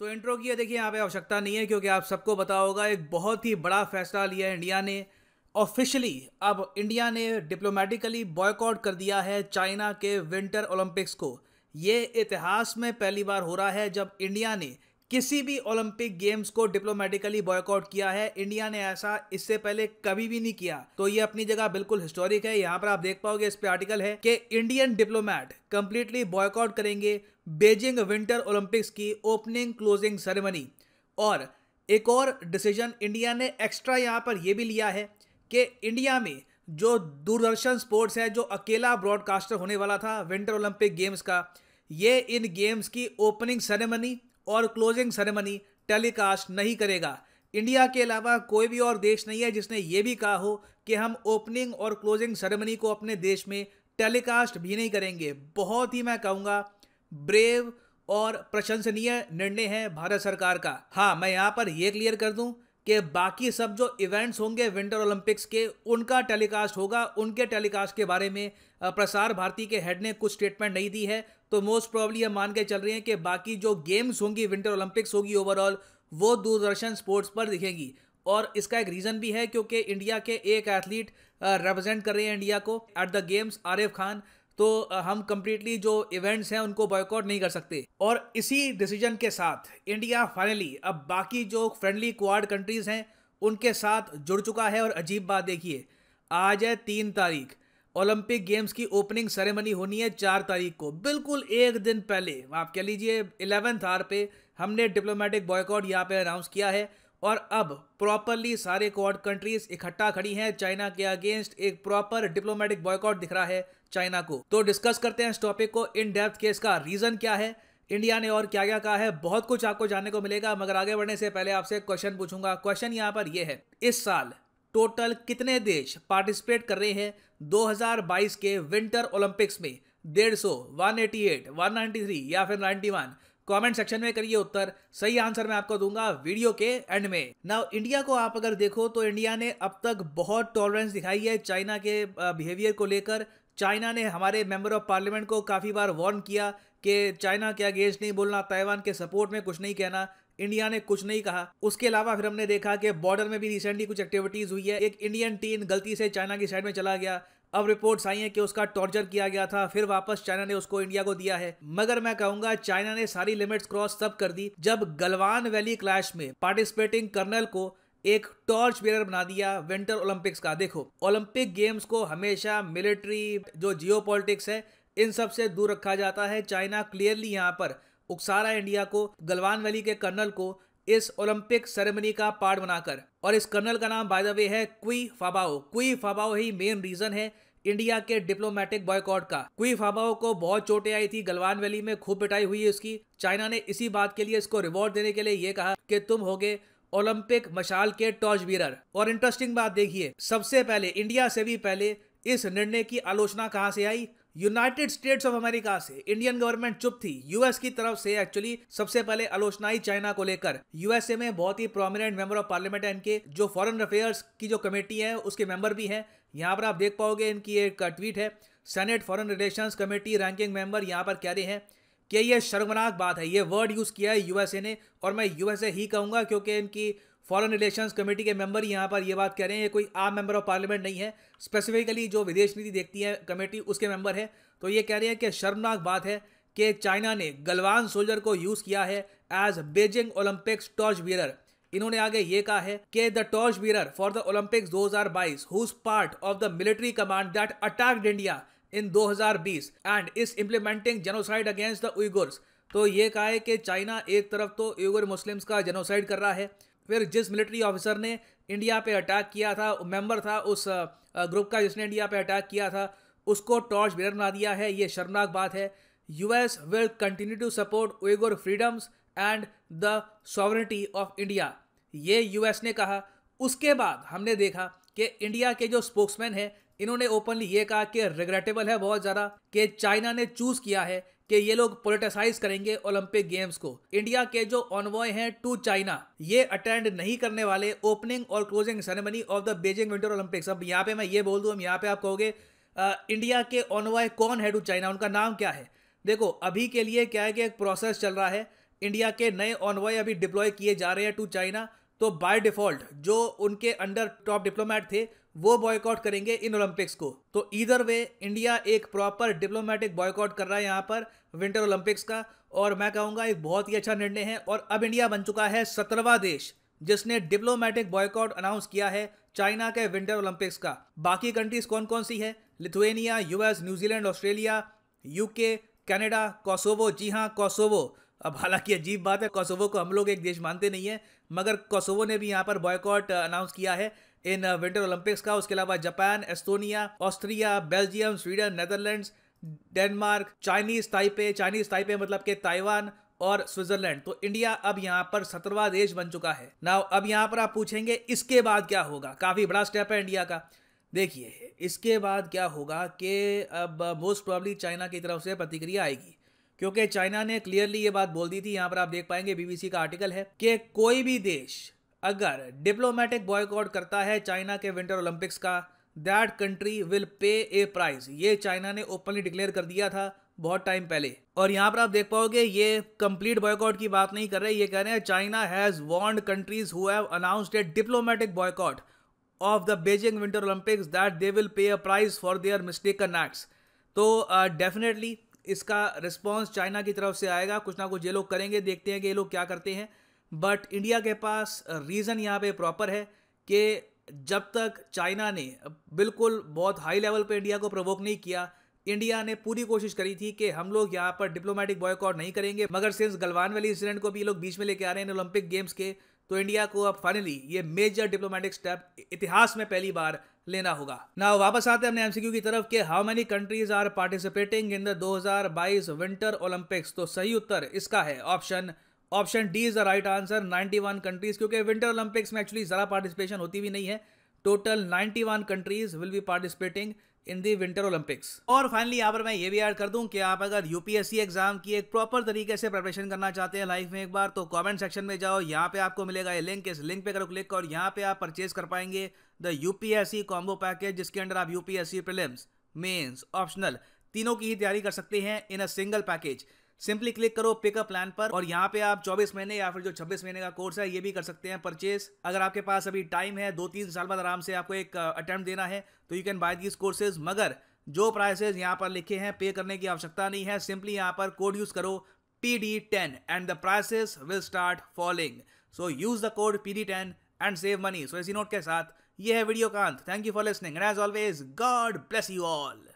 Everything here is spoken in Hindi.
तो इंट्रो की देखिए यहाँ पे आवश्यकता नहीं है क्योंकि आप सबको बता होगा एक बहुत ही बड़ा फैसला लिया है इंडिया ने ऑफिशियली अब इंडिया ने डिप्लोमेटिकली बॉयकॉट कर दिया है चाइना के विंटर ओलंपिक्स को ये इतिहास में पहली बार हो रहा है जब इंडिया ने किसी भी ओलंपिक गेम्स को डिप्लोमेटिकली बॉयकआउट किया है इंडिया ने ऐसा इससे पहले कभी भी नहीं किया तो ये अपनी जगह बिल्कुल हिस्टोरिक है यहाँ पर आप देख पाओगे इस पे आर्टिकल है कि इंडियन डिप्लोमैट कंप्लीटली बॉयकआउट करेंगे बेजिंग विंटर ओलंपिक्स की ओपनिंग क्लोजिंग सेरेमनी और एक और डिसीजन इंडिया ने एक्स्ट्रा यहाँ पर यह भी लिया है कि इंडिया में जो दूरदर्शन स्पोर्ट्स है जो अकेला ब्रॉडकास्टर होने वाला था विंटर ओलंपिक गेम्स का ये इन गेम्स की ओपनिंग सेरेमनी और क्लोजिंग सेरेमनी टेलीकास्ट नहीं करेगा इंडिया के अलावा कोई भी और देश नहीं है जिसने ये भी कहा हो कि हम ओपनिंग और क्लोजिंग सेरेमनी को अपने देश में टेलीकास्ट भी नहीं करेंगे बहुत ही मैं कहूँगा ब्रेव और प्रशंसनीय निर्णय है भारत सरकार का हाँ मैं यहाँ पर यह क्लियर कर दूँ कि बाकी सब जो इवेंट्स होंगे विंटर ओलंपिक्स के उनका टेलीकास्ट होगा उनके टेलीकास्ट के बारे में प्रसार भारती के हेड ने कुछ स्टेटमेंट नहीं दी है तो मोस्ट प्रॉब्ली हम मान के चल रहे हैं कि बाकी जो गेम्स होंगी विंटर ओलंपिक्स होगी ओवरऑल वो दूरदर्शन स्पोर्ट्स पर दिखेंगी और इसका एक रीज़न भी है क्योंकि इंडिया के एक एथलीट रिप्रेजेंट कर रहे हैं इंडिया को at the games Arif Khan तो हम कम्प्लीटली जो इवेंट्स हैं उनको बॉयकॉट नहीं कर सकते और इसी डिसीजन के साथ इंडिया फाइनली अब बाकी जो फ्रेंडली क्वाड कंट्रीज़ हैं उनके साथ जुड़ चुका है और अजीब बात देखिए आज है तीन तारीख ओलंपिक गेम्स की ओपनिंग सेरेमनी होनी है चार तारीख को बिल्कुल एक दिन पहले आप कह लीजिए इलेवेंथ आर पे हमने डिप्लोमेटिक बॉयकॉट यहाँ पे अनाउंस किया है और अब प्रॉपरली सारे क्वाड कंट्रीज इकट्ठा खड़ी हैं चाइना के अगेंस्ट एक प्रॉपर डिप्लोमेटिक बॉयकॉट दिख रहा है चाइना को तो डिस्कस करते हैं इस टॉपिक को इन डेप्थ के इसका रीज़न क्या है इंडिया ने और क्या क्या कहा है बहुत कुछ आपको जानने को मिलेगा मगर आगे बढ़ने से पहले आपसे क्वेश्चन पूछूंगा क्वेश्चन यहाँ पर यह है इस साल टोटल कितने देश पार्टिसिपेट कर रहे हैं 2022 के विंटर ओलंपिक्स में डेढ़ सौ one eighty eight one ninety three या फिर नाइन्टी वन कॉमेंट सेक्शन में करिए उत्तर सही आंसर मैं आपको दूंगा वीडियो के एंड में नाउ इंडिया को आप अगर देखो तो इंडिया ने अब तक बहुत टॉलरेंस दिखाई है चाइना के बिहेवियर को लेकर चाइना ने हमारे मेंबर ऑफ पार्लियामेंट को काफ़ी बार वार्न किया कि चाइना के अगेंस्ट नहीं बोलना ताइवान के सपोर्ट में कुछ नहीं कहना इंडिया ने कुछ नहीं कहा उसके अलावा फिर हमने देखा कि बॉर्डर में भी रिसेंटली कुछ एक्टिविटीज हुई है एक इंडियन टीम गलती से चाइना की साइड में चला गया अब रिपोर्ट्स आई हैं कि उसका टॉर्चर किया गया था फिर वापस चाइना ने उसको इंडिया को दिया है मगर मैं कहूंगा चाइना ने सारी लिमिट्स क्रॉस तब कर दी जब गलवान वैली क्लैश में पार्टिसिपेटिंग कर्नल को एक टॉर्च बेरर बना दिया विंटर ओलंपिक्स का देखो ओलंपिक गेम्स को हमेशा मिलिट्री जो जियो है इन सब से दूर रखा जाता है चाइना क्लियरली यहाँ पर उकसारा इंडिया को गलवान वैली के कर्नल को इस ओलंपिक सेरेमनी का पार्ट बनाकर और इस कर्नल का नाम बाय द वे है क्वी फाबाओ क्वी फाबाओ ही मेन रीजन है इंडिया के डिप्लोमेटिक बॉयकॉट का क्वी फाबाओ को बहुत चोटें आई थी गलवान वैली में खूब पिटाई हुई है उसकी चाइना ने इसी बात के लिए इसको रिवॉर्ड देने के लिए ये कहा कि तुम होगे ओलंपिक मशाल के टॉर्च बीरर और इंटरेस्टिंग बात देखिए सबसे पहले इंडिया से भी पहले इस निर्णय की आलोचना कहाँ से आई यूनाइटेड स्टेट्स ऑफ अमेरिका से इंडियन गवर्नमेंट चुप थी यूएस की तरफ से एक्चुअली सबसे पहले आलोचनाई चाइना को लेकर यूएसए में बहुत ही प्रोमिनेंट मेंबर ऑफ पार्लियामेंट है इनके जो फॉरेन अफेयर्स की जो कमेटी है उसके मेंबर भी हैं यहाँ पर आप देख पाओगे इनकी एक ट्वीट है senate foreign relation committee ranking member यहाँ पर कह रहे हैं कि ये शर्मनाक बात है ये वर्ड यूज़ किया है यूएसए ने और मैं यूएसए ही कहूँगा क्योंकि इनकी फॉरेन रिलेशन कमेटी के मेंबर यहाँ पर ये बात कह रहे हैं ये कोई आम मेंबर ऑफ पार्लियामेंट नहीं है स्पेसिफिकली जो विदेश नीति देखती है कमेटी उसके मेंबर है तो ये कह रहे हैं कि शर्मनाक बात है कि चाइना ने गलवान सोल्जर को यूज़ किया है as Beijing Olympics torch bearer इन्होंने आगे ये कहा है कि the torch bearer for the Olympics 2022 who's part of the military command that attacked India in 2020 and is implementing genocide against the Uyghurs तो ये कहा है कि चाइना एक तरफ तो उइगुर मुस्लिम्स का जेनोसाइड कर रहा है फिर जिस मिलिट्री ऑफिसर ने इंडिया पे अटैक किया था मेंबर था उस ग्रुप का जिसने इंडिया पे अटैक किया था उसको टॉर्च बिलर बना दिया है ये शर्मनाक बात है US will continue to support Uyghur freedoms and the sovereignty of India ये एस ने कहा उसके बाद हमने देखा कि इंडिया के जो स्पोक्समैन है इन्होंने ओपनली ये कहा कि रिग्रेटेबल है बहुत ज़्यादा कि चाइना ने चूज़ किया है कि ये लोग पोलिटिसाइज करेंगे ओलंपिक गेम्स को इंडिया के जो ऑनवॉय हैं टू चाइना ये अटेंड नहीं करने वाले ओपनिंग और closing ceremony of the Beijing winter Olympics अब यहाँ पे मैं ये बोल दूँ हम यहाँ पे आप कहोगे इंडिया के ऑनवॉय कौन है टू चाइना उनका नाम क्या है देखो अभी के लिए क्या है कि एक प्रोसेस चल रहा है इंडिया के नए ऑनवॉय अभी डिप्लॉय किए जा रहे हैं टू चाइना तो बाय डिफॉल्ट जो उनके अंडर टॉप डिप्लोमैट थे वो बॉयकॉट करेंगे इन ओलंपिक्स को तो इधर वे इंडिया एक प्रॉपर डिप्लोमेटिक बॉयकॉट कर रहा है यहाँ पर विंटर ओलंपिक्स का और मैं कहूँगा एक बहुत ही अच्छा निर्णय है और अब इंडिया बन चुका है सत्रहवा देश जिसने डिप्लोमेटिक बॉयकॉट अनाउंस किया है चाइना के विंटर ओलंपिक्स का बाकी कंट्रीज कौन कौन सी है Lithuania US New Zealand Australia UK Canada Kosovo जी हाँ कोसोवो अब हालांकि अजीब बात है कोसोवो को हम लोग एक देश मानते नहीं है मगर कोसोवो ने भी यहाँ पर बॉयकॉट अनाउंस uh, किया है इन विंटर uh, ओलंपिक्स का उसके अलावा Japan Estonia Austria Belgium Sweden Netherlands Denmark Chinese Taipei Chinese Taipei मतलब के ताइवान और स्विट्जरलैंड तो इंडिया अब यहाँ पर सत्रवा देश बन चुका है नाउ अब यहाँ पर आप पूछेंगे इसके बाद क्या होगा काफ़ी बड़ा स्टेप है इंडिया का देखिए इसके बाद क्या होगा कि अब मोस्ट प्रॉब्ली चाइना की तरफ से प्रतिक्रिया आएगी क्योंकि चाइना ने क्लियरली ये बात बोल दी थी यहाँ पर आप देख पाएंगे बीबीसी का आर्टिकल है कि कोई भी देश अगर डिप्लोमेटिक बॉयकॉट करता है चाइना के विंटर ओलंपिक्स का that country will pay a prize ये चाइना ने ओपनली डिक्लेयर कर दिया था बहुत टाइम पहले और यहाँ पर आप देख पाओगे ये कंप्लीट बॉयकॉट की बात नहीं कर रहे ये कह रहे हैं China has warned countries who have announced a diplomatic boycott of the Beijing winter Olympics that they will pay a prize for their mistaken acts तो डेफिनेटली uh, इसका रिस्पॉन्स चाइना की तरफ से आएगा कुछ ना कुछ ये लोग करेंगे देखते हैं कि ये लोग क्या करते हैं बट इंडिया के पास रीज़न यहाँ पे प्रॉपर है कि जब तक चाइना ने बिल्कुल बहुत हाई लेवल पे इंडिया को प्रवोक नहीं किया इंडिया ने पूरी कोशिश करी थी कि हम लोग यहाँ पर डिप्लोमेटिक बॉयकॉट नहीं करेंगे मगर सिंस गलवान वैली इंसिडेंट को भी ये लोग बीच में लेके आ रहे हैं ओलंपिक गेम्स के तो इंडिया को अब फाइनली ये मेजर डिप्लोमेटिक स्टेप इतिहास में पहली बार लेना होगा ना वापस आते हैं अपने एमसीक्यू की तरफ के how many countries are participating in the 2022 winter Olympics तो सही उत्तर इसका है option option D is the right answer 91 countries क्योंकि विंटर ओलंपिक्स में एक्चुअली ज़रा पार्टिसिपेशन होती भी नहीं है total 91 countries will be participating in the winter Olympics और फाइनली यहाँ पर मैं ये भी ऐड कर दूं कि आप अगर यूपीएससी एग्जाम की एक प्रॉपर तरीके से प्रिपरेशन करना चाहते हैं लाइफ में एक बार तो कमेंट सेक्शन में जाओ यहाँ पे आपको मिलेगा ये लिंक इस लिंक पे करो क्लिक और यहाँ पे आप परचेज कर पाएंगे द यूपीएससी कॉम्बो पैकेज जिसके अंडर आप यूपीएससी प्रिलिम्स मेन्स ऑप्शनल तीनों की ही तैयारी कर सकते हैं in a single package simply click करो पिकअप प्लान पर और यहाँ पे आप 24 महीने या फिर जो 26 महीने का कोर्स है ये भी कर सकते हैं परचेस अगर आपके पास अभी टाइम है दो तीन साल बाद आराम से आपको एक अटेम्प्ट देना है तो you can buy these courses मगर जो प्राइसेज यहाँ पर लिखे हैं पे करने की आवश्यकता नहीं है सिंपली यहाँ पर कोड यूज करो P D ten and the prices will start following so use the code P D ten and save money so इसी नोट के साथ ये है वीडियो कांत thank you for listening and as always God bless you all